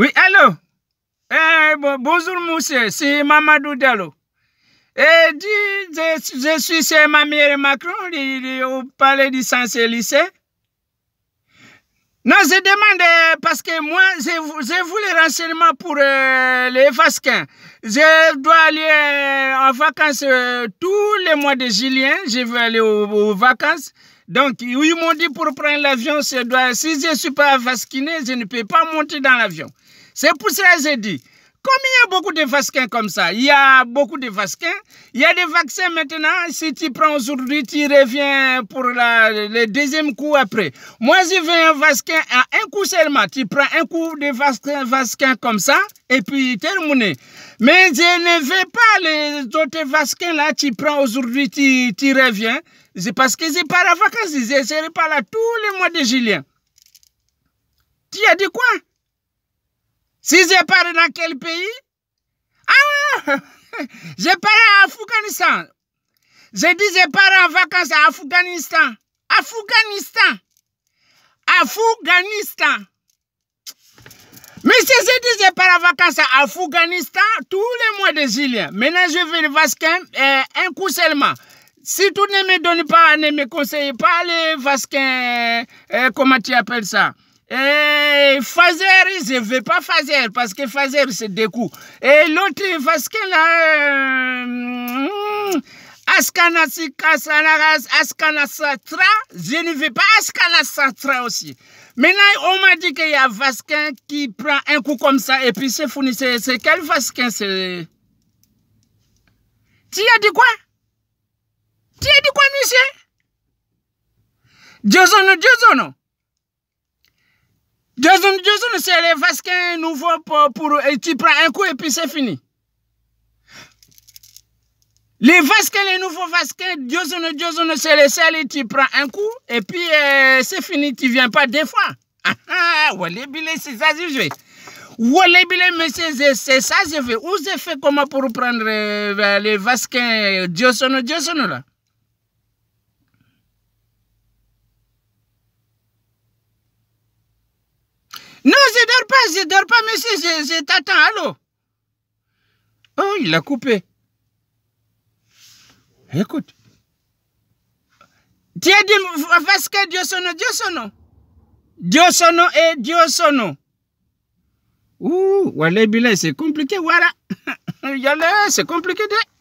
Oui, allô eh, Bonjour, monsieur, c'est Mamadou Diallo. Et eh, je, suis chez ma mère Macron, au palais du Saint-Lycée. Non, je demande euh, parce que moi, je, voulu voulais renseignements pour euh, les Vasquins. Je dois aller euh, en vacances tous les mois de juillet. Je veux aller aux, vacances. Donc, ils m'ont dit pour prendre l'avion, si je ne suis pas vasquiné, je ne peux pas monter dans l'avion. C'est pour ça que j'ai dit. Comme il y a beaucoup de vasquins comme ça, il y a beaucoup de vasquins, il y a des vaccins maintenant, si tu prends aujourd'hui, tu reviens pour le deuxième coup après. Moi, je veux un vasquin à un coup seulement, tu prends un coup de vasquin, comme ça, et puis terminé. Mais je ne veux pas les autres vasquins là, tu prends aujourd'hui, tu, tu reviens. C'est parce que je pas la vacances, je ne serai pas là tous les mois de juillet. Tu as dit quoi si je parle dans quel pays Ah J'ai parlé en Afghanistan. Je dit je en vacances en Afghanistan. Afghanistan. Afghanistan. si je que je pars en vacances en Afghanistan tous les mois de juillet. Maintenant, je vais le Vasquin euh, un coup seulement. Si tu ne me donnes pas, ne me conseille pas le Vasquin, euh, comment tu appelles ça et eh, Fazer, je ne veux pas Fazer parce que Fazer, c'est des coups. Et l'autre, parce Askanasi là. Askanasatra, je ne veux pas Askanasatra aussi. Maintenant, on m'a dit qu'il y a Vasquin qui prend un coup comme ça et puis c'est fourni. C'est quel Vasquin c'est Tu as dit quoi Tu as dit quoi, monsieur Dieu Jason, Jason, c'est les Vasquins nouveaux pour, pour, et tu prends un coup et puis c'est fini. Les Vasquins, les nouveaux Vasquins, Jason, Jason, c'est les seuls tu prends un coup et puis euh, c'est fini, tu viens pas des fois. Ah ah, c'est ça que je fais. c'est ça que je fais. Où j'ai fait comment pour prendre euh, les Vasquins, Jason, Jason là? je dors pas, je dors pas, monsieur, je, je t'attends, allô Oh, il a coupé. Écoute. Tu as dit, parce que Dieu sonne, Dieu sonne. Dieu sonne et Dieu sonne. Ouh, voilà, c'est compliqué, voilà. c'est compliqué. De...